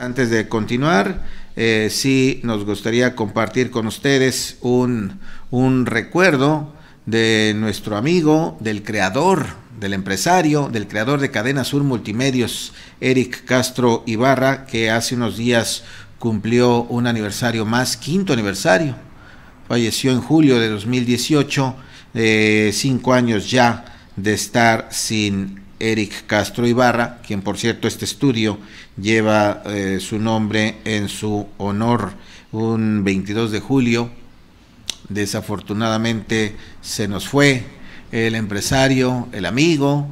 Antes de continuar, eh, sí nos gustaría compartir con ustedes un, un recuerdo de nuestro amigo, del creador, del empresario, del creador de Cadena Sur Multimedios, Eric Castro Ibarra, que hace unos días cumplió un aniversario más, quinto aniversario. Falleció en julio de 2018, eh, cinco años ya de estar sin Eric Castro Ibarra, quien por cierto este estudio lleva eh, su nombre en su honor un 22 de julio. Desafortunadamente se nos fue el empresario, el amigo,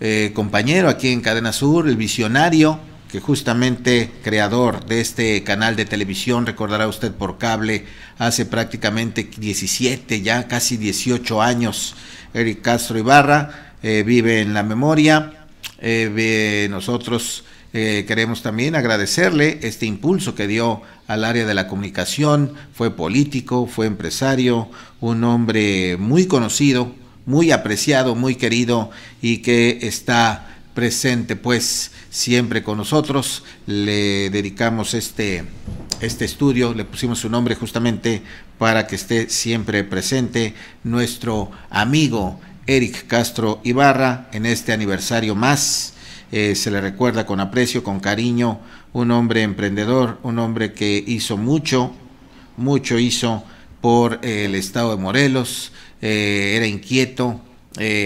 eh, compañero aquí en Cadena Sur, el visionario, que justamente creador de este canal de televisión, recordará usted por cable, hace prácticamente 17, ya casi 18 años, Eric Castro Ibarra, eh, vive en la memoria. Eh, nosotros eh, queremos también agradecerle este impulso que dio al área de la comunicación. Fue político, fue empresario, un hombre muy conocido, muy apreciado, muy querido y que está presente pues siempre con nosotros. Le dedicamos este, este estudio, le pusimos su nombre justamente para que esté siempre presente nuestro amigo Eric Castro Ibarra en este aniversario más. Eh, se le recuerda con aprecio, con cariño, un hombre emprendedor, un hombre que hizo mucho, mucho hizo por eh, el estado de Morelos, eh, era inquieto,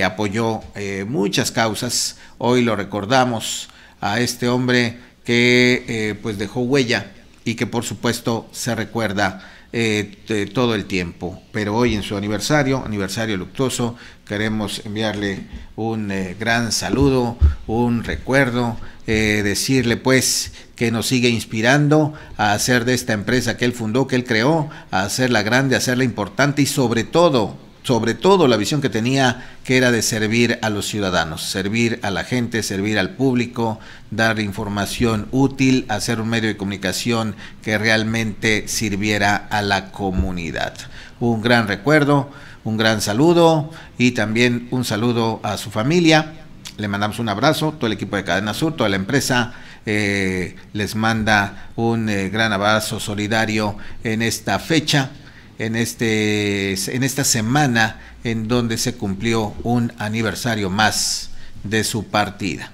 apoyó muchas causas. Hoy lo recordamos a este hombre que pues dejó huella y que por supuesto se recuerda eh, eh, todo el tiempo. Pero hoy en su aniversario, aniversario luctuoso, queremos enviarle un eh, gran saludo, un recuerdo, decirle pues que nos sigue inspirando a hacer de esta empresa que él fundó, que él creó, a hacerla grande, a hacerla importante y sobre todo sobre todo la visión que tenía, que era de servir a los ciudadanos, servir a la gente, servir al público, dar información útil, hacer un medio de comunicación que realmente sirviera a la comunidad. Un gran recuerdo, un gran saludo y también un saludo a su familia. Le mandamos un abrazo, todo el equipo de Cadena Sur, toda la empresa. Eh, les manda un eh, gran abrazo solidario en esta fecha en, este, en esta semana en donde se cumplió un aniversario más de su partida.